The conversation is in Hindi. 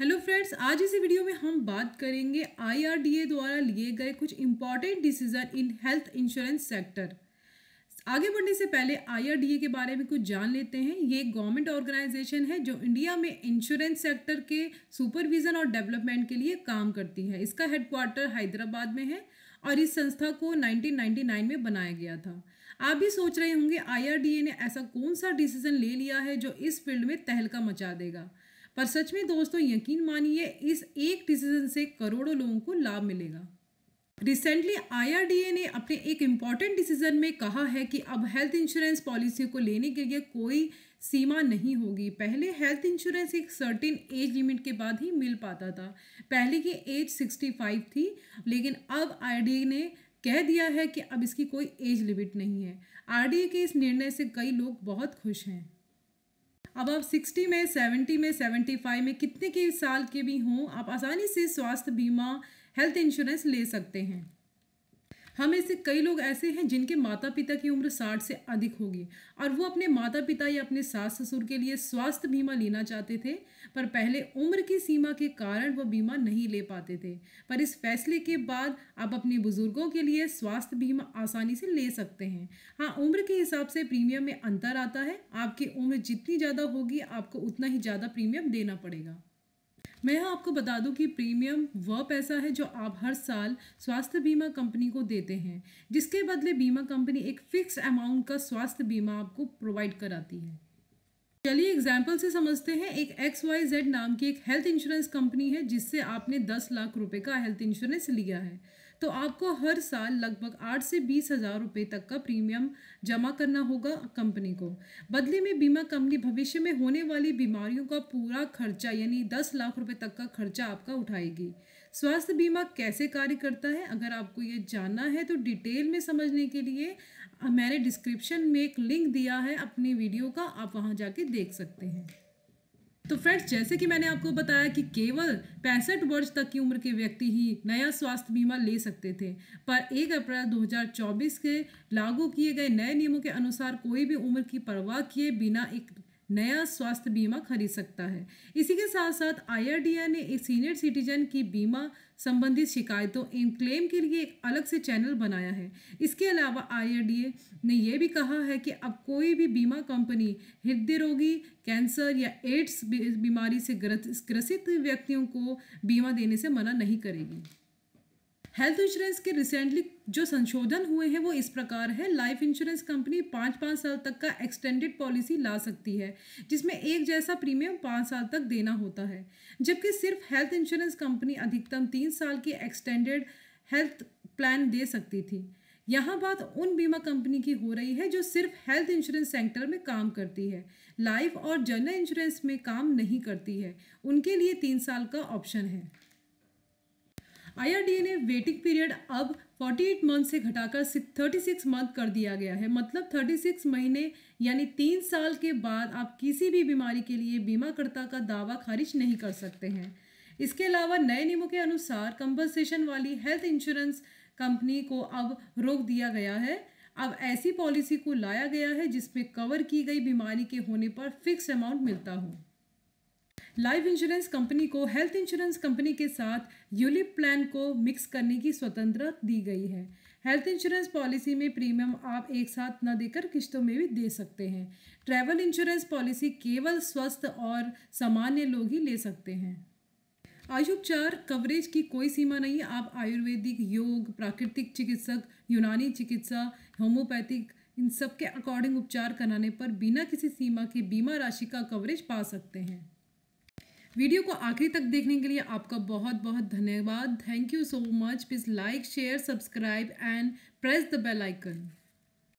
हेलो फ्रेंड्स आज इस वीडियो में हम बात करेंगे आईआरडीए द्वारा लिए गए कुछ important decision in health insurance sector आगे बढ़ने से पहले आईआरडीए के बारे में कुछ जान लेते हैं ये गवर्नमेंट ऑर्गेनाइजेशन है जो इंडिया में इंश्योरेंस सेक्टर के सुपरविजन और डेवलपमेंट के लिए काम करती है इसका हेडक्वार्टर हैदराबाद में है और इस संस्था को 1999 में बनाया गया था आप भी सोच रहे होंगे आईआरडीए ने ऐसा कौन सा डिसीजन ले लिया है जो इस फील्ड में तहलका मचा देगा पर सच में दोस्तों यकीन मानिए इस एक डिसीजन से करोड़ों लोगों को लाभ मिलेगा रिसेंटली आईआरडीए ने अपने एक इम्पॉर्टेंट डिसीजन में कहा है कि अब हेल्थ इंश्योरेंस पॉलिसी को लेने के लिए कोई सीमा नहीं होगी पहले हेल्थ इंश्योरेंस एक सर्टेन एज लिमिट के बाद ही मिल पाता था पहले की एज 65 थी लेकिन अब आई ने कह दिया है कि अब इसकी कोई एज लिमिट नहीं है आर के इस निर्णय से कई लोग बहुत खुश हैं अब आप 60 में 70 में 75 में कितने के साल के भी हों आप आसानी से स्वास्थ्य बीमा हेल्थ इंश्योरेंस ले सकते हैं हमें से कई लोग ऐसे हैं जिनके माता पिता की उम्र साठ से अधिक होगी और वो अपने माता पिता या अपने सास ससुर के लिए स्वास्थ्य बीमा लेना चाहते थे पर पहले उम्र की सीमा के कारण वो बीमा नहीं ले पाते थे पर इस फैसले के बाद आप अपने बुजुर्गों के लिए स्वास्थ्य बीमा आसानी से ले सकते हैं हाँ उम्र के हिसाब से प्रीमियम में अंतर आता है आपकी उम्र जितनी ज़्यादा होगी आपको उतना ही ज़्यादा प्रीमियम देना पड़ेगा मैं यहाँ आपको बता दूं कि प्रीमियम वह पैसा है जो आप हर साल स्वास्थ्य बीमा कंपनी को देते हैं जिसके बदले बीमा कंपनी एक फिक्स अमाउंट का स्वास्थ्य बीमा आपको प्रोवाइड कराती है चलिए एग्जाम्पल से समझते हैं एक एक्स वाई जेड नाम की एक हेल्थ इंश्योरेंस कंपनी है जिससे आपने दस लाख रुपए का हेल्थ इंश्योरेंस लिया है तो आपको हर साल लगभग आठ से बीस हज़ार रुपये तक का प्रीमियम जमा करना होगा कंपनी को बदले में बीमा कंपनी भविष्य में होने वाली बीमारियों का पूरा खर्चा यानी दस लाख रुपये तक का खर्चा आपका उठाएगी स्वास्थ्य बीमा कैसे कार्य करता है अगर आपको ये जानना है तो डिटेल में समझने के लिए मैंने डिस्क्रिप्शन में एक लिंक दिया है अपनी वीडियो का आप वहाँ जाके देख सकते हैं तो फ्रेंड्स जैसे कि मैंने आपको बताया कि केवल पैंसठ वर्ष तक की उम्र के व्यक्ति ही नया स्वास्थ्य बीमा ले सकते थे पर एक अप्रैल 2024 के लागू किए गए नए नियमों के अनुसार कोई भी उम्र की परवाह किए बिना एक नया स्वास्थ्य बीमा खरीद सकता है इसी के साथ साथ आई ने एक सीनियर सिटीजन की बीमा संबंधित शिकायतों एवं क्लेम के लिए एक अलग से चैनल बनाया है इसके अलावा आई ने यह भी कहा है कि अब कोई भी बीमा कंपनी हृदय रोगी कैंसर या एड्स बीमारी से ग्रसित व्यक्तियों को बीमा देने से मना नहीं करेगी हेल्थ इंश्योरेंस के रिसेंटली जो संशोधन हुए हैं वो इस प्रकार है लाइफ इंश्योरेंस कंपनी पाँच पाँच साल तक का एक्सटेंडेड पॉलिसी ला सकती है जिसमें एक जैसा प्रीमियम पाँच साल तक देना होता है जबकि सिर्फ हेल्थ इंश्योरेंस कंपनी अधिकतम तीन साल की एक्सटेंडेड हेल्थ प्लान दे सकती थी यहाँ बात उन बीमा कंपनी की हो रही है जो सिर्फ हेल्थ इंश्योरेंस सेक्टर में काम करती है लाइफ और जनरल इंश्योरेंस में काम नहीं करती है उनके लिए तीन साल का ऑप्शन है आईआरडीए ने वेटिंग पीरियड अब 48 मंथ से घटाकर 36 मंथ कर दिया गया है मतलब 36 महीने यानी तीन साल के बाद आप किसी भी बीमारी के लिए बीमाकर्ता का दावा खारिज नहीं कर सकते हैं इसके अलावा नए नियमों के अनुसार कंपनसेशन वाली हेल्थ इंश्योरेंस कंपनी को अब रोक दिया गया है अब ऐसी पॉलिसी को लाया गया है जिसमें कवर की गई बीमारी के होने पर फिक्स अमाउंट मिलता हो लाइफ इंश्योरेंस कंपनी को हेल्थ इंश्योरेंस कंपनी के साथ यूलिप प्लान को मिक्स करने की स्वतंत्रता दी गई है हेल्थ इंश्योरेंस पॉलिसी में प्रीमियम आप एक साथ न देकर किश्तों में भी दे सकते हैं ट्रैवल इंश्योरेंस पॉलिसी केवल स्वस्थ और सामान्य लोग ही ले सकते हैं आयु उपचार कवरेज की कोई सीमा नहीं आप आयुर्वेदिक योग प्राकृतिक चिकित्सक यूनानी चिकित्सा होम्योपैथिक इन सब के अकॉर्डिंग उपचार कराने पर बिना किसी सीमा के बीमा राशि का कवरेज पा सकते हैं वीडियो को आखिरी तक देखने के लिए आपका बहुत बहुत धन्यवाद thank you so much please like share subscribe and press the bell icon